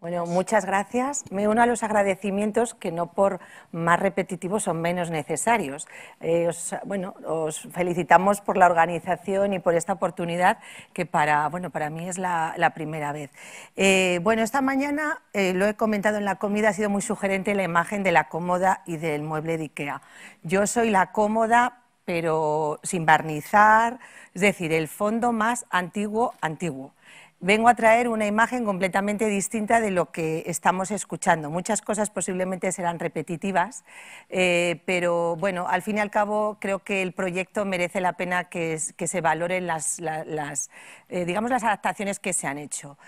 Bueno, muchas gracias. Me uno a los agradecimientos que no por más repetitivos son menos necesarios. Eh, bueno, os felicitamos por la organización y por esta oportunidad que para, bueno, para mí es la, primera vez. Eh, bueno, esta mañana, eh, lo he comentado en la comida, ha sido muy sugerente la imagen de la cómoda y del mueble de Ikea. Yo soy la cómoda pero sin barnizar, es decir, el fondo más antiguo, antiguo vengo a traer una imagen completamente distinta de lo que estamos escuchando. Muchas cosas posiblemente serán repetitivas, eh, pero bueno, al fin y al cabo creo que el proyecto merece la pena que, se valoren las, eh, digamos, las adaptaciones que se han hecho.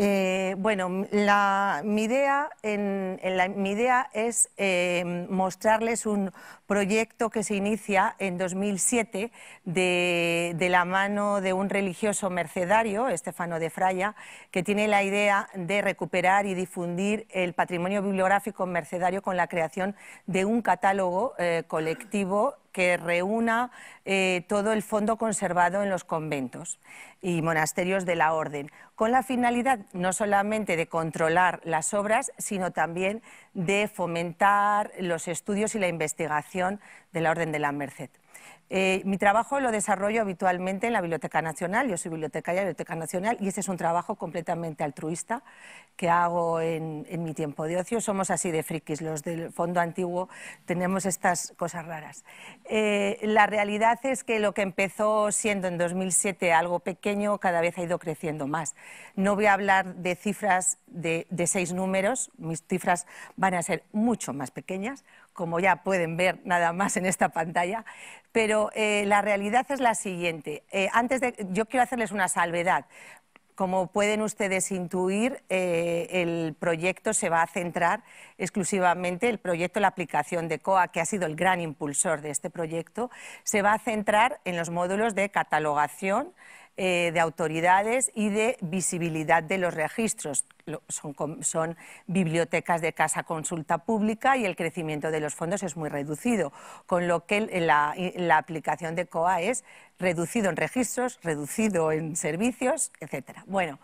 Eh, bueno, mi, idea es em, mostrarles un proyecto que se inicia en 2007 de, la mano de un religioso mercedario, Estefano de que tiene la idea de recuperar y difundir el patrimonio bibliográfico mercedario con la creación de un catálogo eh, colectivo que reúna eh, todo el fondo conservado en los conventos y monasterios de la orden, con la finalidad no solamente de controlar las obras, sino también de fomentar los estudios y la investigación de la Orden de la Merced. Eh, mi trabajo lo desarrollo habitualmente en la Biblioteca Nacional, yo soy bibliotecaria de la Biblioteca Nacional y ese es un trabajo completamente altruista que hago en, mi tiempo de ocio. Somos así de frikis, los del fondo antiguo tenemos estas cosas raras. Eh, la realidad es que lo que empezó siendo en 2007 algo pequeño cada vez ha ido creciendo más. No voy a hablar de cifras de seis números, mis cifras van a ser mucho más pequeñas, como ya pueden ver nada más en esta pantalla, pero eh, la realidad es la siguiente. Eh, antes de, yo quiero hacerles una salvedad. Como pueden ustedes intuir, eh, el proyecto se va a centrar exclusivamente, el proyecto, la aplicación de COA, que ha sido el gran impulsor de este proyecto, se va a centrar en los módulos de catalogación, eh, de autoridades y de visibilidad de los registros. son, bibliotecas de casa consulta pública y el crecimiento de los fondos es muy reducido, con lo que la, la aplicación de COA es reducido en registros, reducido en servicios, etc. Bueno,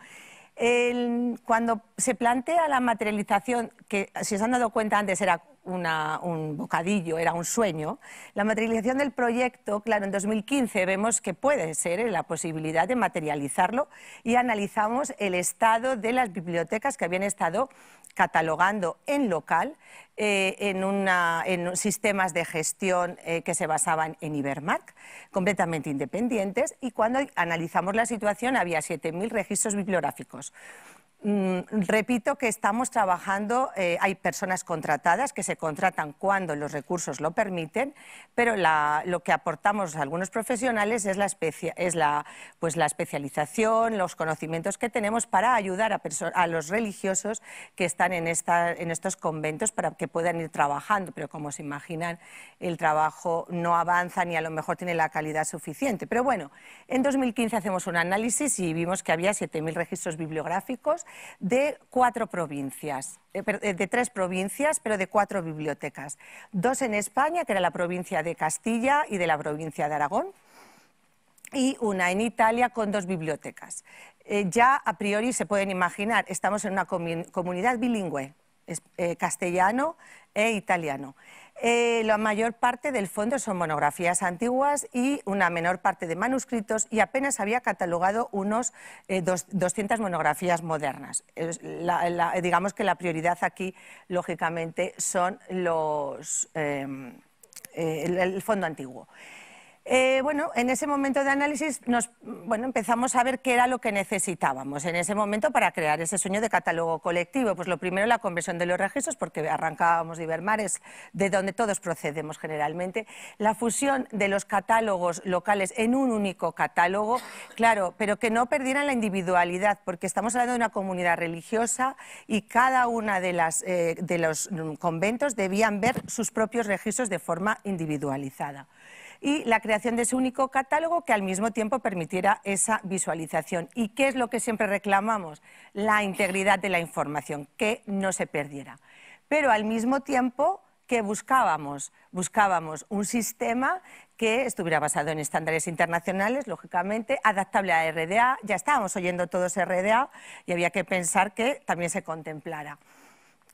cuando se plantea la materialización, que si os han dado cuenta antes era un bocadillo, era un sueño, la materialización del proyecto, claro, en 2015 vemos que puede ser la posibilidad de materializarlo y analizamos el estado de las bibliotecas que habían estado catalogando en local eh, en, sistemas de gestión eh, que se basaban en Ibermark, completamente independientes, y cuando analizamos la situación había 7.000 registros bibliográficos. Mm, repito que estamos trabajando, eh, hay personas contratadas que se contratan cuando los recursos lo permiten, pero lo que aportamos a algunos profesionales es, la, es pues la, especialización, los conocimientos que tenemos para ayudar a, los religiosos que están en, en estos conventos para que puedan ir trabajando, pero como se imaginan, el trabajo no avanza ni a lo mejor tiene la calidad suficiente. Pero bueno, en 2015 hacemos un análisis y vimos que había 7.000 registros bibliográficos, de cuatro provincias, eh, eh, de tres provincias, pero de cuatro bibliotecas. Dos en España, que era la provincia de Castilla y de la provincia de Aragón, y una en Italia con dos bibliotecas. Eh, ya a priori se pueden imaginar, estamos en una comunidad bilingüe, castellano e italiano. Eh, la mayor parte del fondo son monografías antiguas y una menor parte de manuscritos y apenas había catalogado unos 200 eh, monografías modernas. digamos que la prioridad aquí, lógicamente, son los, em, eh, el fondo antiguo. Eh, bueno, en ese momento de análisis empezamos a ver qué era lo que necesitábamos en ese momento para crear ese sueño de catálogo colectivo. Pues lo primero, la conversión de los registros, porque arrancábamos de Ibermares, de donde todos procedemos generalmente. La fusión de los catálogos locales en un único catálogo, claro, pero que no perdieran la individualidad, porque estamos hablando de una comunidad religiosa y cada una de, eh, de los conventos debían ver sus propios registros de forma individualizada y la creación de ese único catálogo que al mismo tiempo permitiera esa visualización. ¿Y qué es lo que siempre reclamamos? La integridad de la información, que no se perdiera. Pero al mismo tiempo que buscábamos, buscábamos un sistema que estuviera basado en estándares internacionales, lógicamente, adaptable a RDA, ya estábamos oyendo todos RDA y había que pensar que también se contemplara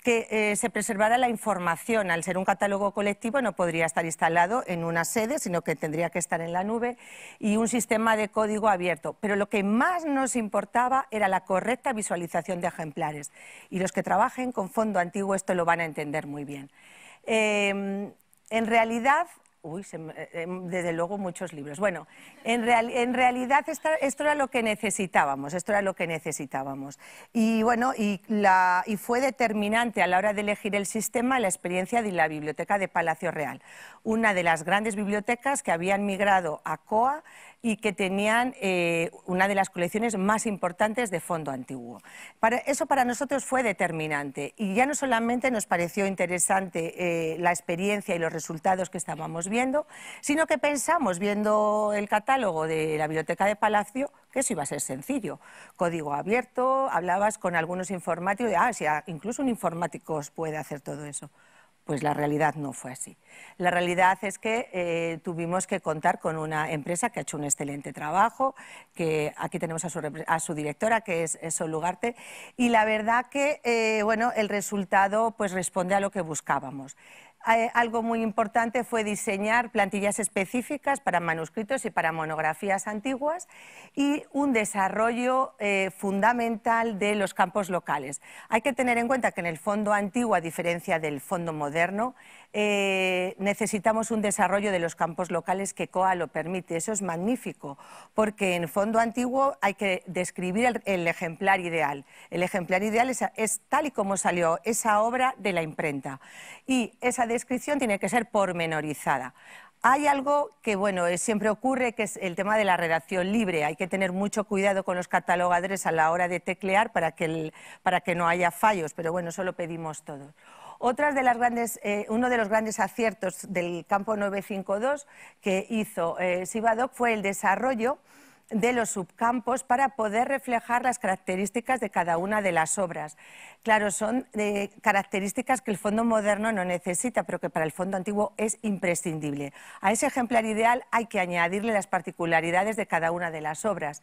que eh, se preservara la información. Al ser un catálogo colectivo no podría estar instalado en una sede, sino que tendría que estar en la nube y un sistema de código abierto. Pero lo que más nos importaba era la correcta visualización de ejemplares. Y los que trabajen con fondo antiguo esto lo van a entender muy bien. Em, en realidad, Uy, eh, em, desde luego muchos libros. Bueno, en, en realidad esto era lo que necesitábamos, esto era lo que necesitábamos. Y bueno, y, la, y fue determinante a la hora de elegir el sistema la experiencia de la biblioteca de Palacio Real, una de las grandes bibliotecas que habían migrado a COA y que tenían eh, una de las colecciones más importantes de fondo antiguo. Para, eso para nosotros fue determinante y ya no solamente nos pareció interesante eh, la experiencia y los resultados que estábamos viendo, sino que pensamos, viendo el catálogo de la Biblioteca de Palacio, que eso iba a ser sencillo. Código abierto, hablabas con algunos informáticos, ah, si ah, incluso un informático puede hacer todo eso. Pues la realidad no fue así. La realidad es que eh, tuvimos que contar con una empresa que ha hecho un excelente trabajo, que aquí tenemos a su, directora, que es, Solugarte, Lugarte, y la verdad que eh, bueno, el resultado pues, responde a lo que buscábamos. Eh, algo muy importante fue diseñar plantillas específicas para manuscritos y para monografías antiguas y un desarrollo eh, fundamental de los campos locales. Hay que tener en cuenta que en el fondo antiguo, a diferencia del fondo moderno, eh, necesitamos un desarrollo de los campos locales que COA lo permite. Eso es magnífico, porque en fondo antiguo hay que describir el, ejemplar ideal. El ejemplar ideal es, es tal y como salió esa obra de la imprenta. Y esa descripción tiene que ser pormenorizada. Hay algo que, bueno, siempre ocurre, que es el tema de la redacción libre. Hay que tener mucho cuidado con los catalogadores a la hora de teclear para que, para que no haya fallos, pero bueno, eso lo pedimos todos. Otras de las grandes, eh, uno de los grandes aciertos del campo 952 que hizo eh, Sibadoc fue el desarrollo de los subcampos para poder reflejar las características de cada una de las obras. Claro, son eh, características que el fondo moderno no necesita, pero que para el fondo antiguo es imprescindible. A ese ejemplar ideal hay que añadirle las particularidades de cada una de las obras.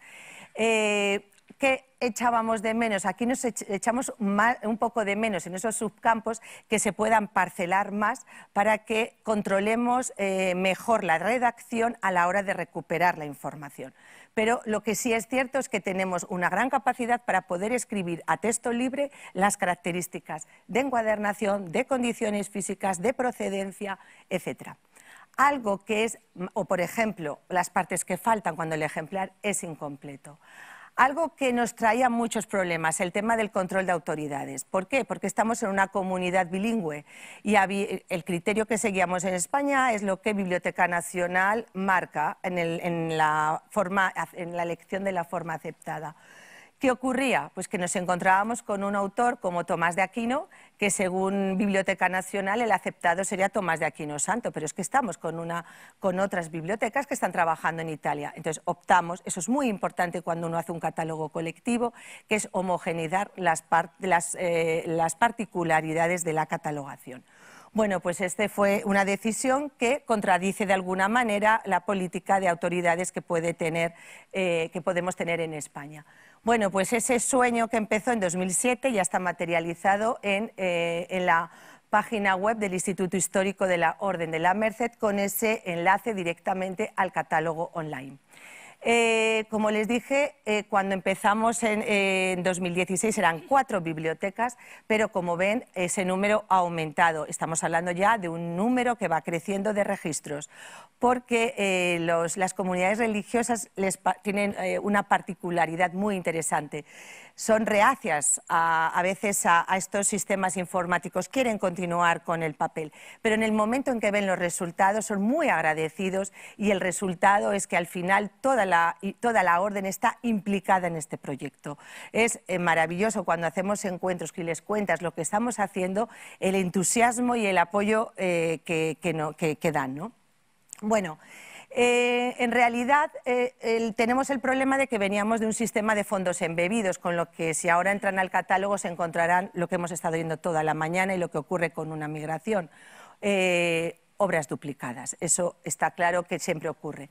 Eh, ¿Qué echábamos de menos? Aquí nos echamos un poco de menos en esos subcampos que se puedan parcelar más para que controlemos eh, mejor la redacción a la hora de recuperar la información pero lo que sí es cierto es que tenemos una gran capacidad para poder escribir a texto libre las características de encuadernación, de condiciones físicas, de procedencia, etc. algo que es, o por ejemplo, las partes que faltan cuando el ejemplar es incompleto algo que nos traía muchos problemas, el tema del control de autoridades. ¿Por qué? Porque estamos en una comunidad bilingüe y el criterio que seguíamos en España es lo que Biblioteca Nacional marca en, forma, en la elección de la forma aceptada. ¿Qué ocurría? Pues que nos encontrábamos con un autor como Tomás de Aquino, que según Biblioteca Nacional el aceptado sería Tomás de Aquino Santo, pero es que estamos con, otras bibliotecas que están trabajando en Italia. Entonces optamos, eso es muy importante cuando uno hace un catálogo colectivo, que es homogeneizar las eh, particularidades de la catalogación. Bueno, pues esta fue una decisión que contradice de alguna manera la política de autoridades que, puede tener, eh, que podemos tener en España. Bueno, pues ese sueño que empezó en 2007 ya está materializado eh, en la página web del Instituto Histórico de la Orden de la Merced con ese enlace directamente al catálogo online. Eh, como les dije, eh, cuando empezamos en, 2016 eran cuatro bibliotecas, pero como ven, ese número ha aumentado. Estamos hablando ya de un número que va creciendo de registros, porque eh, las comunidades religiosas les tienen una particularidad muy interesante. Son reacias a, veces a, estos sistemas informáticos, quieren continuar con el papel, pero en el momento en que ven los resultados son muy agradecidos y el resultado es que al final toda y toda la orden está implicada en este proyecto. Es eh, maravilloso cuando hacemos encuentros y les cuentas lo que estamos haciendo, el entusiasmo y el apoyo eh, que, dan. Bueno. Eh, en realidad tenemos el problema de que veníamos de un sistema de fondos embebidos, con lo que si ahora entran al catálogo se encontrarán lo que hemos estado viendo toda la mañana y lo que ocurre con una migración. obras duplicadas, eso está claro que siempre ocurre.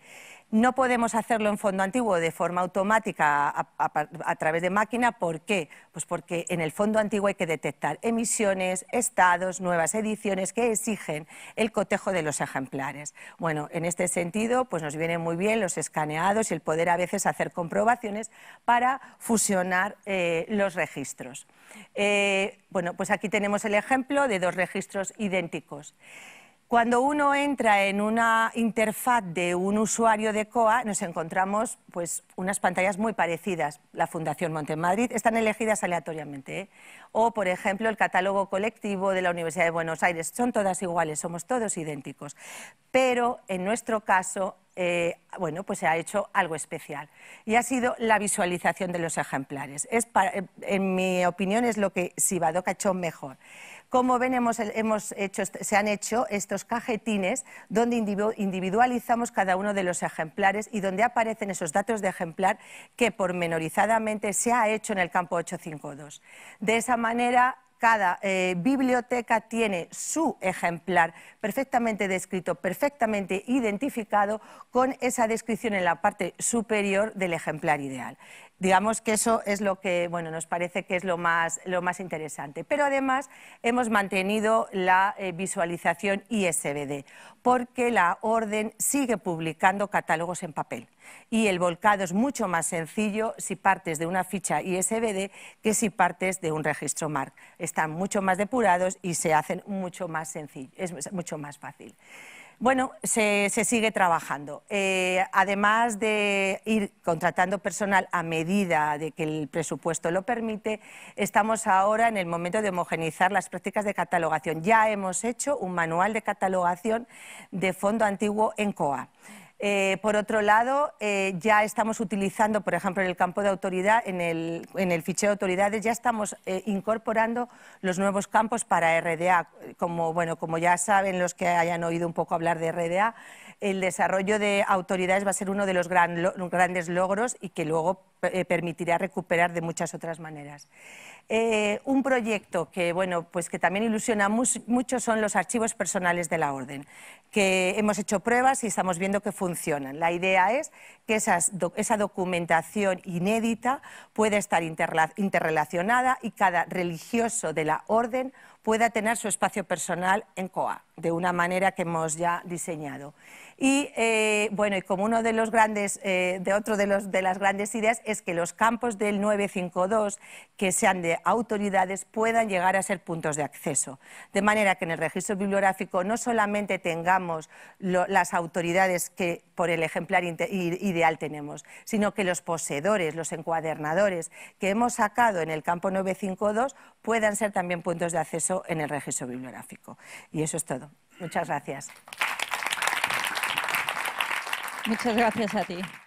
No podemos hacerlo en fondo antiguo de forma automática a, través de máquina. ¿Por qué? Pues porque en el fondo antiguo hay que detectar emisiones, estados, nuevas ediciones que exigen el cotejo de los ejemplares. Bueno, en este sentido, pues nos vienen muy bien los escaneados y el poder a veces hacer comprobaciones para fusionar eh, los registros. Eh, bueno, pues aquí tenemos el ejemplo de dos registros idénticos. Cuando uno entra en una interfaz de un usuario de COA, nos encontramos pues, unas pantallas muy parecidas. La Fundación Montemadrid están elegidas aleatoriamente. ¿eh? O, por ejemplo, el catálogo colectivo de la Universidad de Buenos Aires. Son todas iguales, somos todos idénticos. Pero en nuestro caso, eh, bueno, pues se ha hecho algo especial. Y ha sido la visualización de los ejemplares. Eh, en mi opinión es lo que Sibadoca ha hecho mejor. Como ven, hecho, este, se han hecho estos cajetines donde individualizamos cada uno de los ejemplares y donde aparecen esos datos de ejemplar que pormenorizadamente se ha hecho en el campo 852. De esa manera cada eh, biblioteca tiene su ejemplar perfectamente descrito, perfectamente identificado con esa descripción en la parte superior del ejemplar ideal. Digamos que eso es lo que nos parece que es lo más, interesante. Pero además hemos mantenido la eh, visualización ISBD, porque la Orden sigue publicando catálogos en papel y el volcado es mucho más sencillo si partes de una ficha ISBD que si partes de un registro MARC. Están mucho más depurados y se hacen mucho más sencillo, es mucho más fácil. Bueno, se, sigue trabajando. Eh, además de ir contratando personal a medida de que el presupuesto lo permite, estamos ahora en el momento de homogenizar las prácticas de catalogación. Ya hemos hecho un manual de catalogación de fondo antiguo en COA. Eh, por otro lado, eh, ya estamos utilizando, por ejemplo, en el campo de autoridad, en el, fichero de autoridades, ya estamos eh, incorporando los nuevos campos para RDA. Como, bueno, como ya saben los que hayan oído un poco hablar de RDA, el desarrollo de autoridades va a ser uno de los grandes logros y que luego permitirá recuperar de muchas otras maneras. Eh, un proyecto que, bueno, pues que también ilusiona mucho son los archivos personales de la Orden, que hemos hecho pruebas y estamos viendo que funcionan. La idea es que esa documentación inédita pueda estar interrelacionada y cada religioso de la Orden pueda tener su espacio personal en COA de una manera que hemos ya diseñado. Y eh, bueno, y como uno de los grandes, eh, de otro de, los, de las grandes ideas es que los campos del 952 que sean de autoridades puedan llegar a ser puntos de acceso. De manera que en el registro bibliográfico no solamente tengamos las autoridades que por el ejemplar ideal tenemos, sino que los poseedores, los encuadernadores que hemos sacado en el campo 952 puedan ser también puntos de acceso en el registro bibliográfico. Y eso es todo. Muchas gracias. Muchas gracias a ti.